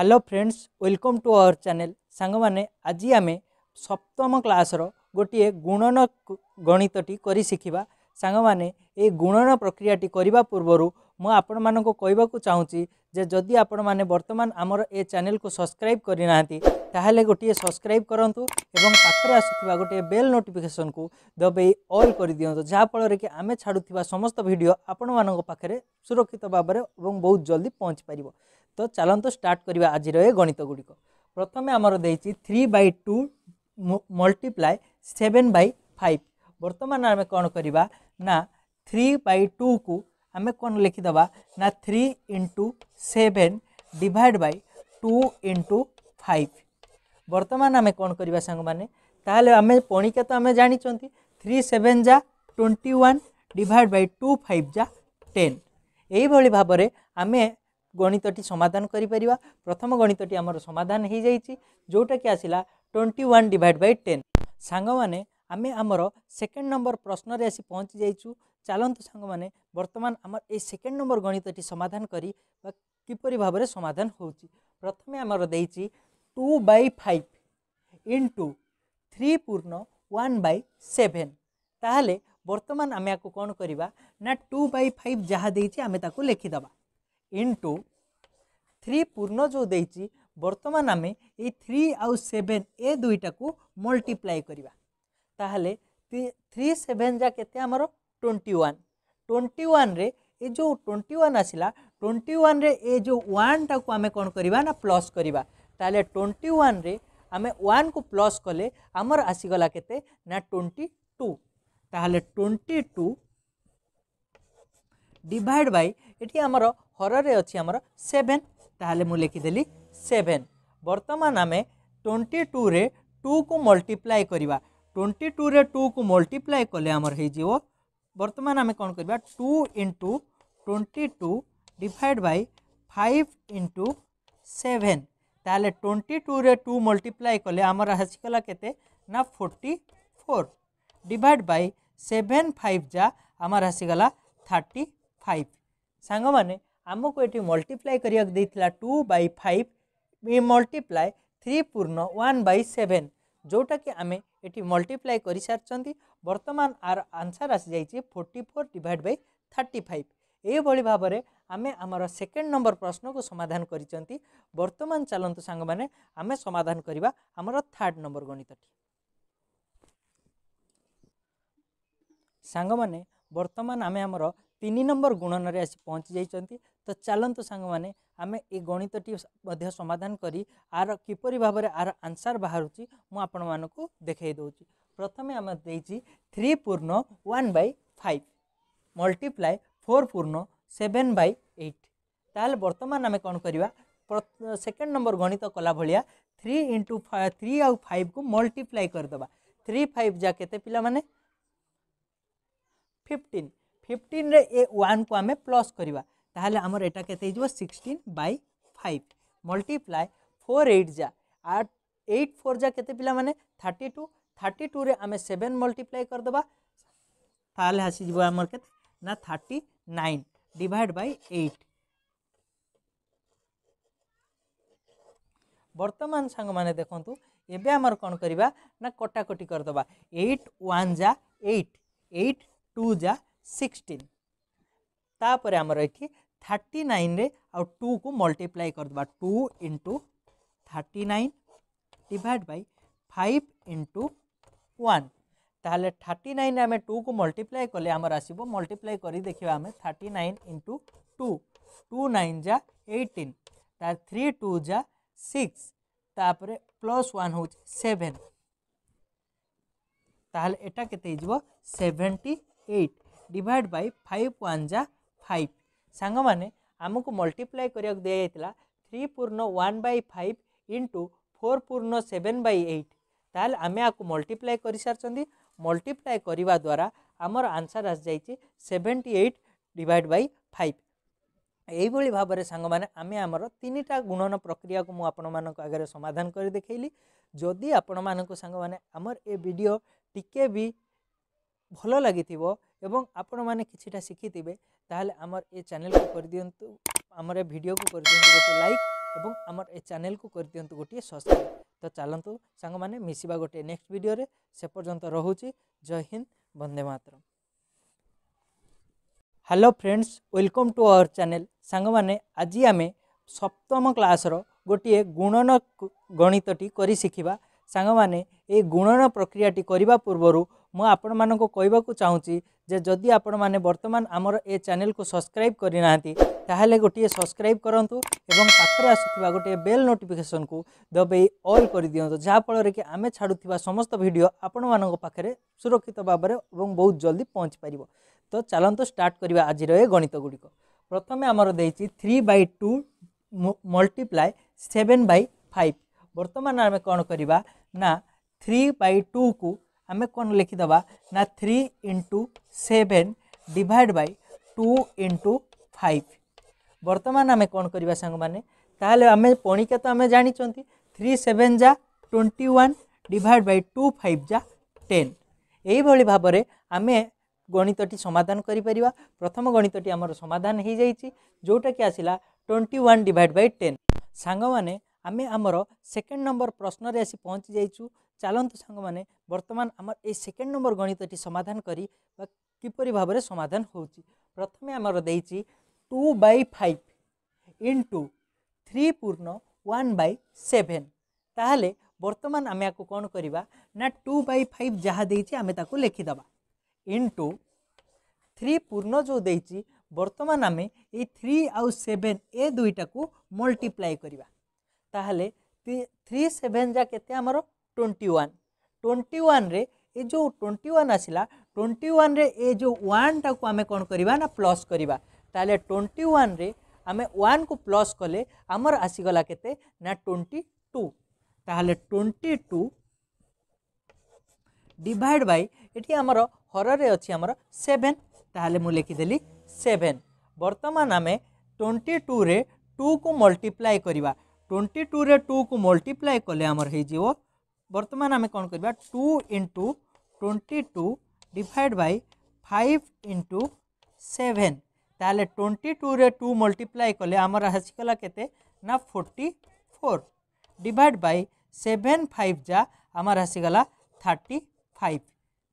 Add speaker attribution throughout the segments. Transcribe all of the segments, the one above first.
Speaker 1: hello friends welcome to our channel ସାଙ୍ଗମାନେ ଆଜି ଆମେ ସପ୍ତମ କ୍ଲାସ୍ର ଗୋଟିଏ ଗୁଣନ ଗଣିତଟି କରି ଶିଖିବା ସାଙ୍ଗମାନେ ଏହି ଗୁଣନ ପ୍ରକ୍ରିୟାଟି କରିବା ପୂର୍ବରୁ ମୁଁ ଆପଣମାନଙ୍କୁ କହିବାକୁ ଚାହୁଁଛି ଯେ ଯଦି ଆପଣମାନେ ବର୍ତ୍ତମାନ ଆମର ଏ ଚ୍ୟାନେଲ୍କୁ ସବସ୍କ୍ରାଇବ୍ କରିନାହାନ୍ତି ତାହେଲେ ଗୋଟିଏ ସବସ୍କ୍ରାଇବ୍ କରନ୍ତୁ ଏବଂ ପାଖରେ ଆସୁଥିବା ଗୋଟିଏ ବେଲ୍ ନୋଟିଫିକେସନ୍କୁ ଦବାଇ ଅଲ୍ କରିଦିଅନ୍ତୁ ଯାହାଫଳରେ କି ଆମେ ଛାଡ଼ୁଥିବା ସମସ୍ତ ଭିଡ଼ିଓ ଆପଣମାନଙ୍କ ପାଖରେ ସୁରକ୍ଷିତ ଭାବରେ ଏବଂ ବହୁତ ଜଲ୍ଦି ପହଞ୍ଚି ପାରିବ ତ ଚାଲନ୍ତୁ ଷ୍ଟାର୍ଟ କରିବା ଆଜିର ଏ ଗଣିତ ଗୁଡ଼ିକ ପ୍ରଥମେ ଆମର ଦେଇଛି three by two multiply seven by five ବର୍ତ୍ତମାନ ଆମେ କ'ଣ କରିବା ନା ଥ୍ରୀ ବାଇ ଟୁକୁ ଆମେ କ'ଣ ଲେଖିଦେବା ନା three into seven divide by two into five ବର୍ତ୍ତମାନ ଆମେ କ'ଣ କରିବା ସାଙ୍ଗମାନେ ତାହେଲେ ଆମେ ପଣିକା ତ ଆମେ ଜାଣିଛନ୍ତି ଥ୍ରୀ ସେଭେନ୍ ଯା twenty one divide by two five ଯା ଟେନ୍ ଏଇଭଳି ଭାବରେ ଆମେ ଗଣିତଟି ସମାଧାନ କରିପାରିବା ପ୍ରଥମ ଗଣିତଟି ଆମର ସମାଧାନ ହୋଇଯାଇଛି ଯେଉଁଟାକି ଆସିଲା twenty one divide by ten ସାଙ୍ଗମାନେ ଆମେ ଆମର ସେକେଣ୍ଡ ନମ୍ବର ପ୍ରଶ୍ନରେ ଆସି ପହଞ୍ଚି ଯାଇଛୁ ଚାଲନ୍ତୁ ସାଙ୍ଗମାନେ ବର୍ତ୍ତମାନ ଆମର ଏଇ ସେକେଣ୍ଡ ନମ୍ବର ଗଣିତଟି ସମାଧାନ କରି ବା କିପରି ଭାବରେ ସମାଧାନ ହେଉଛି ପ୍ରଥମେ ଆମର ଦେଇଛି two by five into three পূর্ণ ওয়ান বাই সেভেন তাহলে বর্তমান আমি আকু কোণ করা না টু বাই ফাইভ যা দিয়েছি আমি তাকে লিখিদেবা ଇଣ୍ଟୁ ଥ୍ରୀ ପୂର୍ଣ୍ଣ ଯେଉଁ ଦେଇଛି ବର୍ତ୍ତମାନ ଆମେ ଏଇ ଥ୍ରୀ ଆଉ ସେଭେନ୍ ଏ ଦୁଇଟାକୁ ମଲ୍ଟିପ୍ଲାଏ କରିବା ତାହେଲେ ଥ୍ରୀ ସେଭେନ୍ ଯା କେତେ ଆମର ଟ୍ୱେଣ୍ଟି ୱାନ୍ ଟ୍ୱେଣ୍ଟି ୱାନ୍ରେ ଏ ଯେଉଁ ଟ୍ୱେଣ୍ଟି ୱାନ୍ ଆସିଲା ଟ୍ୱେଣ୍ଟି ୱାନ୍ରେ ଏ ଯେଉଁ ୱାନ୍ଟାକୁ ଆମେ କ'ଣ କରିବା ନା ପ୍ଲସ୍ କରିବା ତାହେଲେ ଟ୍ୱେଣ୍ଟି ୱାନ୍ରେ ଆମେ ୱାନ୍କୁ ପ୍ଲସ୍ କଲେ ଆମର ଆସିଗଲା କେତେ ନା ଟ୍ୱେଣ୍ଟି ଟୁ ତାହେଲେ ଟ୍ୱେଣ୍ଟି ଟୁ ଡିଭାଇଡ଼ ବାଇ ଏଠି ଆମର হরের অছি আমার সেভেন তাহলে মু লিখিদেলি সেভেন বর্তমান আমি টোয়েন্টি টুরে টু কু মল্টিপ্লাই করা টোয়েন্টি টুরে টু কু মল্টিপ্লাই কলে আমার হয়ে যাব বর্তমান আমি কম করা two into twenty two divide by five into seven তাহলে টোয়েন্টি টুরে টু মল্টিপ্লাই কলে আমার আসিগলা কেতে না forty four divide by seven five যা আমার আসিগলা থার্টি ফাইভ ସାଙ୍ଗମାନେ ଆମକୁ ଏଠି ମଲ୍ଟିପ୍ଲାଏ କରିବାକୁ ଦେଇଥିଲା two by five multiply three ପୂର୍ଣ୍ଣ ୱାନ୍ ବାଇ ସେଭେନ୍ ଯେଉଁଟାକି ଆମେ ଏଠି ମଲ୍ଟିପ୍ଲାଏ କରିସାରିଛନ୍ତି ବର୍ତ୍ତମାନ ଆର ଆନ୍ସର୍ ଆସିଯାଇଛି forty four divide by thirty five ଏଇଭଳି ଭାବରେ ଆମେ ଆମର ସେକେଣ୍ଡ ନମ୍ବର ପ୍ରଶ୍ନକୁ ସମାଧାନ କରିଛନ୍ତି ବର୍ତ୍ତମାନ ଚାଲନ୍ତୁ ସାଙ୍ଗମାନେ ଆମେ ସମାଧାନ କରିବା ଆମର ଥାର୍ଡ଼ ନମ୍ବର ଗଣିତଟି ସାଙ୍ଗମାନେ ବର୍ତ୍ତମାନ ଆମେ ଆମର ତିନି ନମ୍ବର ଗୁଣନରେ ଆସି ପହଞ୍ଚି ଯାଇଛନ୍ତି ତ ଚାଲନ୍ତୁ ସାଙ୍ଗମାନେ ଆମେ ଏ ଗଣିତଟି ମଧ୍ୟ ସମାଧାନ କରି ଆର କିପରି ଭାବରେ ଆର ଆନ୍ସର୍ ବାହାରୁଛି ମୁଁ ଆପଣମାନଙ୍କୁ ଦେଖାଇ ଦେଉଛି ପ୍ରଥମେ ଆମେ ଦେଇଛି ଥ୍ରୀ ପୂର୍ଣ୍ଣ one by five multiply four ପୂର୍ଣ୍ଣ ସେଭେନ୍ ବାଇ ଏଇଟ୍ ତାହେଲେ ବର୍ତ୍ତମାନ ଆମେ କ'ଣ କରିବା ସେକେଣ୍ଡ ନମ୍ବର ଗଣିତ କଲା ଭଳିଆ থ্রি ইন্টু থ্রি আউ ফাইভ কু মল্টিপ্লাই করেদেবা থ্রি ফাইভ যা কেতে পিলা মানে ফিফটিন ফিফটিন্রে এ ওয়ানকু আমি প্লস করা তাহলে আমার এটা কেতে হয়ে sixteen by five multiply four eight যা আর এইট ফোর যা কেতে পিলা মানে থার্টি টু থার্টি টুরে আমি সেভেন মল্টিপ্লাই করদেবা তাহলে আসিযোগ আমার কেতে না thirty nine divide by eight বর্তমান সাংমানে দেখন্তু এবে আমার কোণ করিবা না কটাকটি করদেবা এইট ওয়ান যা এইট এইট टू जा सिक्सटीन तापर आमर ये थर्टी नाइन रे आउ टू को मल्टीप्लाई करदे two into thirty nine divide by five into one ताहले थर्टी नाइन आम टू को मल्टीप्लाई कले आमर आस मल्टीप्लाई कर देखा आम thirty nine into two two nine जा एटीन तार थ्री टू जा सिक्स तापर प्लस वन हो सेवेन ताहले एटा के seventy eight divide by five one যা ফাইভ ସାଙ୍ଗମାନେ ଆମକୁ ମଲ୍ଟିପ୍ଲାଏ କରିବାକୁ ଦିଆଯାଇଥିଲା ଥ୍ରୀ ପୂର୍ଣ୍ଣ one by five into four ପୂର୍ଣ୍ଣ ସେଭେନ୍ ବାଇ ଏଇଟ୍ ତାହେଲେ ଆମେ ଆକୁ ମଲ୍ଟିପ୍ଲାଏ କରିସାରିଛନ୍ତି ମଲ୍ଟିପ୍ଲାଏ କରିବା ଦ୍ୱାରା ଆମର ଆନ୍ସର୍ ଆସିଯାଇଛି seventy eight divide by five ଏଇଭଳି ଭାବରେ ସାଙ୍ଗମାନେ ଆମେ ଆମର ତିନିଟା ଗୁଣନ ପ୍ରକ୍ରିୟାକୁ ମୁଁ ଆପଣମାନଙ୍କ ଆଗରେ ସମାଧାନ କରି ଦେଖେଇଲି ଯଦି ଆପଣମାନଙ୍କୁ ସାଙ୍ଗମାନେ ଆମର ଏ ଭିଡ଼ିଓ ଟିକେ ବି ଭଲ ଲାଗିଥିବ ଏବଂ ଆପଣମାନେ କିଛିଟା ଶିଖିଥିବେ ତାହେଲେ ଆମର ଏ ଚ୍ୟାନେଲ୍କୁ କରିଦିଅନ୍ତୁ ଆମର ଏ ଭିଡ଼ିଓକୁ କରିଦିଅନ୍ତୁ ଗୋଟେ ଲାଇକ୍ ଏବଂ ଆମର ଏ ଚ୍ୟାନେଲ୍କୁ କରିଦିଅନ୍ତୁ ଗୋଟିଏ ସବସ୍କ୍ରାଇବ୍ ତ ଚାଲନ୍ତୁ ସାଙ୍ଗମାନେ ମିଶିବା ଗୋଟିଏ ନେକ୍ସଟ ଭିଡ଼ିଓରେ ସେ ପର୍ଯ୍ୟନ୍ତ ରହୁଛି ଜୟ ହିନ୍ଦ ବନ୍ଦେ ମାତରମ୍ hello friends welcome to our channel ସାଙ୍ଗମାନେ ଆଜି ଆମେ ସପ୍ତମ କ୍ଲାସ୍ର ଗୋଟିଏ ଗୁଣନ ଗଣିତଟି କରି ଶିଖିବା ସାଙ୍ଗମାନେ ଏହି ଗୁଣନ ପ୍ରକ୍ରିୟାଟି କରିବା ପୂର୍ବରୁ ମୁଁ ଆପଣମାନଙ୍କୁ କହିବାକୁ ଚାହୁଁଛି ଯେ ଯଦି ଆପଣମାନେ ବର୍ତ୍ତମାନ ଆମର ଏ ଚ୍ୟାନେଲକୁ ସବସ୍କ୍ରାଇବ୍ କରିନାହାନ୍ତି ତାହେଲେ ଗୋଟିଏ ସବସ୍କ୍ରାଇବ୍ କରନ୍ତୁ ଏବଂ ପାଖରେ ଆସୁଥିବା ଗୋଟିଏ ବେଲ୍ ନୋଟିଫିକେସନ୍କୁ ଦବେଇ ଅଲ୍ କରିଦିଅନ୍ତୁ ଯାହାଫଳରେ କି ଆମେ ଛାଡ଼ୁଥିବା ସମସ୍ତ ଭିଡ଼ିଓ ଆପଣମାନଙ୍କ ପାଖରେ ସୁରକ୍ଷିତ ଭାବରେ ଏବଂ ବହୁତ ଜଲ୍ଦି ପହଞ୍ଚିପାରିବ ତ ଚାଲନ୍ତୁ ଷ୍ଟାର୍ଟ କରିବା ଆଜିର ଏ ଗଣିତ ଗୁଡ଼ିକ ପ୍ରଥମେ ଆମର ଦେଇଛି three by two multiply seven by five ବର୍ତ୍ତମାନ ଆମେ କ'ଣ କରିବା ନା থ্রি বাই টু কু आम कौन लिखिदबा ना three into seven divide by two into five बर्तमान आम कौन करवा सांग मैंने ताहले आम पणिका तो आम जानी थ्री सेभेन जा twenty one divide by two five যা টেন এইভাবে ভাবে আমি গণিতটি সমাধান করে পারা প্রথম গণিতটি আমার সমাধান হয়ে যাই যেটা কি আসিলা twenty one divide by ten সাংমানে আমি আমার সেকেন্ড নম্বর প্রশ্নরে আসি পৌঁছি যাইছু ଚାଲନ୍ତୁ ସାଙ୍ଗମାନେ ବର୍ତ୍ତମାନ ଆମର ଏଇ ସେକେଣ୍ଡ ନମ୍ବର ଗଣିତଟି ସମାଧାନ କରି ବା କିପରି ଭାବରେ ସମାଧାନ ହେଉଛି ପ୍ରଥମେ ଆମର ଦେଇଛି two by five into three পূর্ণ ওয়ান বাই সেভেন তাহলে বর্তমান আমি আকু কোণ করা না টু বাই ফাইভ যা দিয়েছি আমি তাকে লিখিদেবা ইন্টু থ্রি পূর্ণ যে দিয়েছি বর্তমান আমি এই থ্রি আউ সেভেন এ দুইটা মল্টিপ্লাই করা তাহলে থ্রি সেভেন যা কেতে আমার ट्वेंटी वन ट्वेंटी वन ଏ ଯେଉଁ ଟ୍ୱେଣ୍ଟି ୱାନ୍ ଆସିଲା ଟ୍ୱେଣ୍ଟି ୱାନ୍ରେ ଏ ଯେଉଁ ୱାନ୍ଟାକୁ ଆମେ କ'ଣ କରିବା ନା ପ୍ଲସ୍ କରିବା ତାହେଲେ ଟ୍ୱେଣ୍ଟି ୱାନ୍ରେ ଆମେ ୱାନ୍କୁ ପ୍ଲସ୍ କଲେ ଆମର ଆସିଗଲା କେତେ ନା ଟ୍ୱେଣ୍ଟି ଟୁ ତାହେଲେ ଟ୍ୱେଣ୍ଟି ଟୁ ଡିଭାଇଡ଼ ବାଇ ଏଠି ଆମର ହରରେ ଅଛି ଆମର ସେଭେନ୍ ତାହେଲେ ମୁଁ ଲେଖିଦେଲି ସେଭେନ୍ ବର୍ତ୍ତମାନ ଆମେ ଟ୍ୱେଣ୍ଟି ଟୁରେ ଟୁକୁ ମଲ୍ଟିପ୍ଲାଏ କରିବା ଟ୍ୱେଣ୍ଟି ଟୁରେ ଟୁକୁ ମଲ୍ଟିପ୍ଲାଏ କଲେ ଆମର ହେଇଯିବ ବର୍ତ୍ତମାନ ଆମେ କ'ଣ କରିବା two into twenty two divide by five into seven ତାହେଲେ ଟ୍ୱେଣ୍ଟି ଟୁରେ ଟୁ ମଲ୍ଟିପ୍ଲାଏ କଲେ ଆମର ଆସିଗଲା କେତେ ନା forty four divide by seven five ଯା ଆମର ଆସିଗଲା ଥାର୍ଟି ଫାଇଭ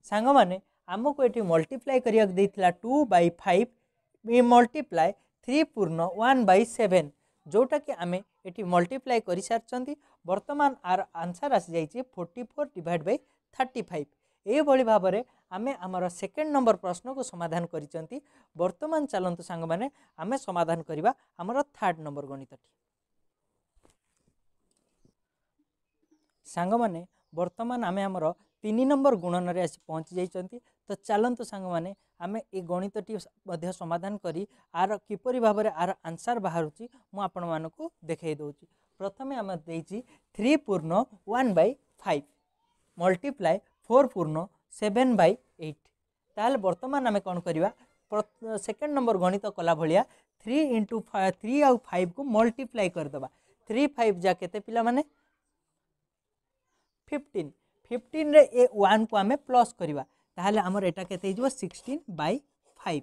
Speaker 1: ସାଙ୍ଗମାନେ ଆମକୁ ଏଠି ମଲ୍ଟିପ୍ଲାଏ କରିବାକୁ ଦେଇଥିଲା two by five multiply three ପୂର୍ଣ୍ଣ ୱାନ୍ ବାଇ ସେଭେନ୍ ଯେଉଁଟାକି ଆମେ ଏଠି ମଲ୍ଟିପ୍ଲାଏ କରିସାରିଛନ୍ତି ବର୍ତ୍ତମାନ ଆର ଆନ୍ସର୍ ଆସିଯାଇଛି forty four divide by thirty five ଏଇଭଳି ଭାବରେ ଆମେ ଆମର ସେକେଣ୍ଡ ନମ୍ବର ପ୍ରଶ୍ନକୁ ସମାଧାନ କରିଛନ୍ତି ବର୍ତ୍ତମାନ ଚାଲନ୍ତୁ ସାଙ୍ଗମାନେ ଆମେ ସମାଧାନ କରିବା ଆମର ଥାର୍ଡ଼ ନମ୍ବର ଗଣିତଟି ସାଙ୍ଗମାନେ ବର୍ତ୍ତମାନ ଆମେ ଆମର ତିନି ନମ୍ବର ଗୁଣନରେ ଆସି ପହଞ୍ଚି ଯାଇଛନ୍ତି ତ ଚାଲନ୍ତୁ ସାଙ୍ଗମାନେ ଆମେ ଏ ଗଣିତଟି ମଧ୍ୟ ସମାଧାନ କରି ଆର କିପରି ଭାବରେ ଆର ଆନ୍ସାର୍ ବାହାରୁଛି ମୁଁ ଆପଣମାନଙ୍କୁ ଦେଖାଇ ଦେଉଛି প্রথমে আমার দিয়েছি থ্রি পূর্ণ one by five multiply four পূর্ণ সেভেন বাই এইট তাহলে বর্তমান আমি কম করা সেকেন্ড নম্বর গণিত কলা ভাইয়া থ্রি ইন্টু থ্রি আউ ফাইভ কু মল্টিপ্লাই করেদেবা থ্রি ফাইভ যা কেতে পিলা মানে ফিফটিন ফিফটিন্রে এ ওয়ান কু আমি প্লস করা তাহলে আমার এটা কেতে হয়ে যাব sixteen by five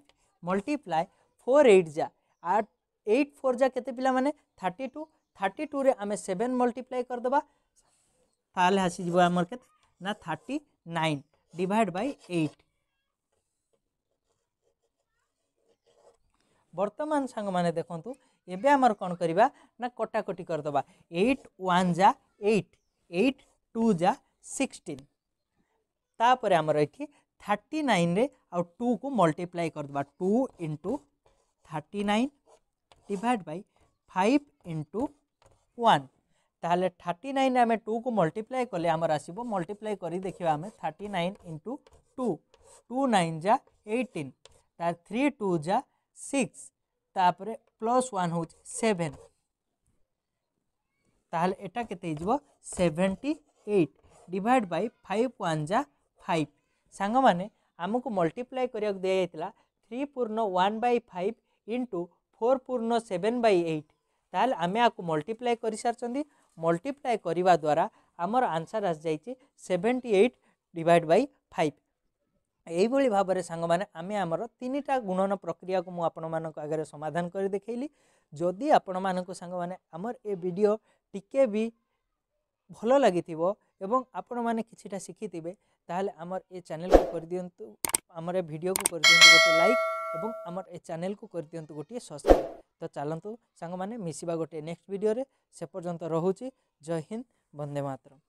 Speaker 1: multiply four eight যা আট এইট ফোর যা কেতে পিলা মানে থার্টি টু থার্টি টুরে আমি সেভেন মল্টিপ্লাই করদেবা তাহলে আসিযোগ আমার কেতে না thirty nine divide by eight বর্তমান সাংমানে দেখন্তু এবে আমার কোণ করিবা না কটাকটি করদেবা এইট ওয়ান যা এইট এইট টু যা সিক্সটিন তাপরে আমার এটি থার্টি নাইনরে আউ টু কু মল্টিপ্লাই করদেবা two into thirty nine divide by five into one ताल थर्टी नाइन आम टू को मल्टीप्लाई कले आम आस मल्टीप्लाई कर देखा आम thirty nine into two two nine जा एटीन थ्री टू जा सिक्स तापर प्लस वन हो सेवेन ताल एटा के seventy eight divide by five one जा फाइव सांग मैंने आमको मल्टीप्लाई करने को दिखाई थ्री पूर्ण one by five into four पूर्ण सेवेन बै एट ତାହେଲେ ଆମେ ଆକୁ ମଲ୍ଟିପ୍ଲାଏ କରିସାରିଛନ୍ତି ମଲ୍ଟିପ୍ଲାଏ କରିବା ଦ୍ୱାରା ଆମର ଆନ୍ସର୍ ଆସିଯାଇଛି seventy eight divide by five ଏଇଭଳି ଭାବରେ ସାଙ୍ଗମାନେ ଆମେ ଆମର ତିନିଟା ଗୁଣନ ପ୍ରକ୍ରିୟାକୁ ମୁଁ ଆପଣମାନଙ୍କ ଆଗରେ ସମାଧାନ କରି ଦେଖେଇଲି ଯଦି ଆପଣମାନଙ୍କୁ ସାଙ୍ଗମାନେ ଆମର ଏ ଭିଡ଼ିଓ ଟିକେ ବି ଭଲ ଲାଗିଥିବ ଏବଂ ଆପଣମାନେ କିଛିଟା ଶିଖିଥିବେ ତାହେଲେ ଆମର ଏ ଚ୍ୟାନେଲ୍କୁ କରିଦିଅନ୍ତୁ ଆମର ଏ ଭିଡ଼ିଓକୁ କରିଦିଅନ୍ତୁ ଗୋଟେ ଲାଇକ୍ ଏବଂ ଆମର ଏ ଚ୍ୟାନେଲ୍କୁ କରିଦିଅନ୍ତୁ ଗୋଟିଏ ସବସ୍କ୍ରାଇବ୍ ତ ଚାଲନ୍ତୁ ସାଙ୍ଗମାନେ ମିଶିବା ଗୋଟିଏ ନେକ୍ସଟ ଭିଡ଼ିଓରେ ସେ ପର୍ଯ୍ୟନ୍ତ ରହୁଛି ଜୟ ହିନ୍ଦ ବନ୍ଦେ ମାତରମ୍